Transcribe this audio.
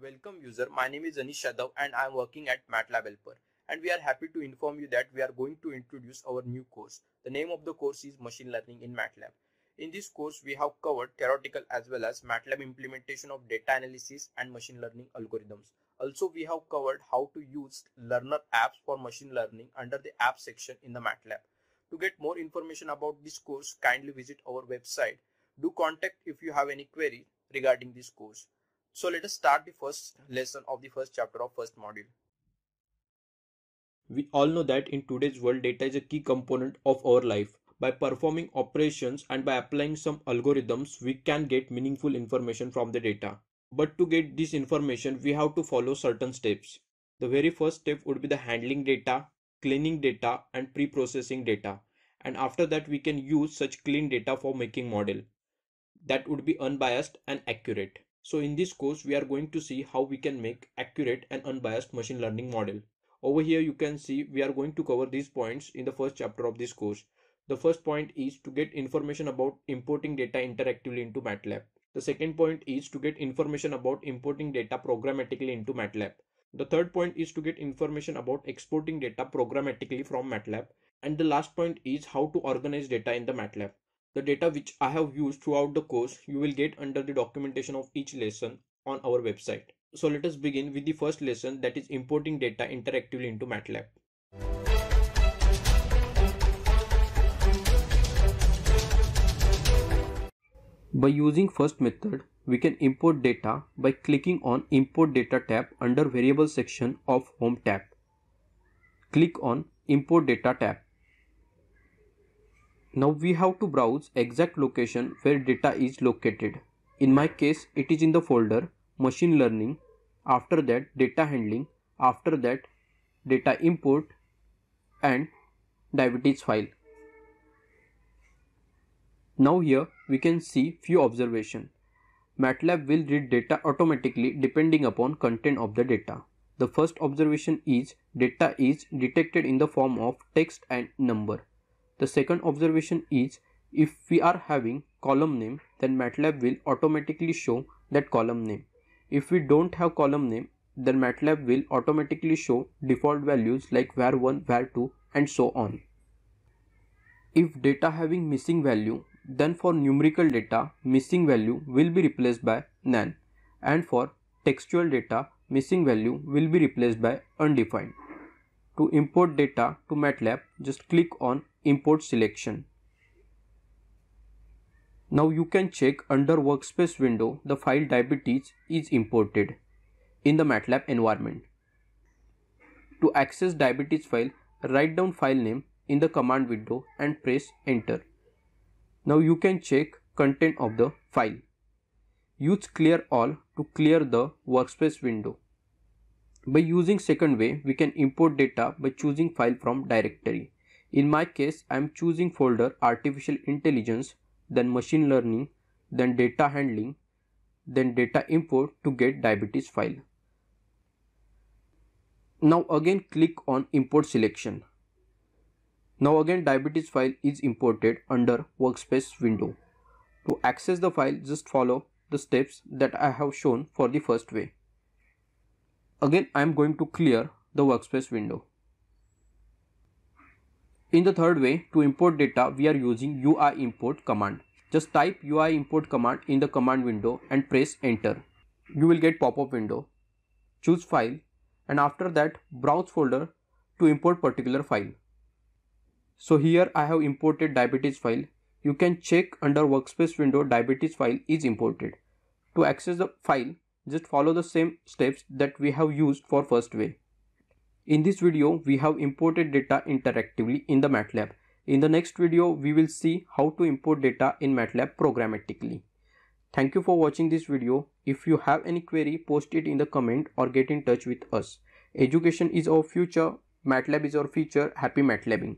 Welcome user, my name is Anish Shadav and I am working at MATLAB Helper and we are happy to inform you that we are going to introduce our new course. The name of the course is Machine Learning in MATLAB. In this course, we have covered theoretical as well as MATLAB implementation of data analysis and machine learning algorithms. Also, we have covered how to use learner apps for machine learning under the app section in the MATLAB. To get more information about this course, kindly visit our website. Do contact if you have any query regarding this course. So let us start the first lesson of the first chapter of first module. We all know that in today's world, data is a key component of our life. By performing operations and by applying some algorithms, we can get meaningful information from the data. But to get this information, we have to follow certain steps. The very first step would be the handling data, cleaning data, and pre processing data. And after that, we can use such clean data for making model that would be unbiased and accurate. So in this course, we are going to see how we can make accurate and unbiased machine learning model. Over here, you can see we are going to cover these points in the first chapter of this course. The first point is to get information about importing data interactively into MATLAB. The second point is to get information about importing data programmatically into MATLAB. The third point is to get information about exporting data programmatically from MATLAB. And the last point is how to organize data in the MATLAB. The data which I have used throughout the course you will get under the documentation of each lesson on our website. So let us begin with the first lesson that is importing data interactively into MATLAB. By using first method, we can import data by clicking on import data tab under variable section of home tab. Click on import data tab. Now we have to browse exact location where data is located. In my case, it is in the folder machine learning, after that data handling, after that data import and diabetes file. Now here we can see few observation. MATLAB will read data automatically depending upon content of the data. The first observation is data is detected in the form of text and number. The second observation is if we are having column name then MATLAB will automatically show that column name. If we don't have column name then MATLAB will automatically show default values like var1, var2 and so on. If data having missing value then for numerical data missing value will be replaced by none and for textual data missing value will be replaced by undefined. To import data to MATLAB, just click on import selection. Now you can check under workspace window the file diabetes is imported in the MATLAB environment. To access diabetes file, write down file name in the command window and press enter. Now you can check content of the file. Use clear all to clear the workspace window. By using second way, we can import data by choosing file from directory. In my case, I am choosing folder artificial intelligence, then machine learning, then data handling, then data import to get diabetes file. Now again click on import selection. Now again diabetes file is imported under workspace window. To access the file just follow the steps that I have shown for the first way. Again, I am going to clear the workspace window. In the third way, to import data, we are using UI import command. Just type UI import command in the command window and press enter. You will get pop-up window. Choose file and after that browse folder to import particular file. So here I have imported diabetes file. You can check under workspace window diabetes file is imported. To access the file, just follow the same steps that we have used for first way. In this video, we have imported data interactively in the MATLAB. In the next video, we will see how to import data in MATLAB programmatically. Thank you for watching this video. If you have any query, post it in the comment or get in touch with us. Education is our future. MATLAB is our future. Happy MATLABing.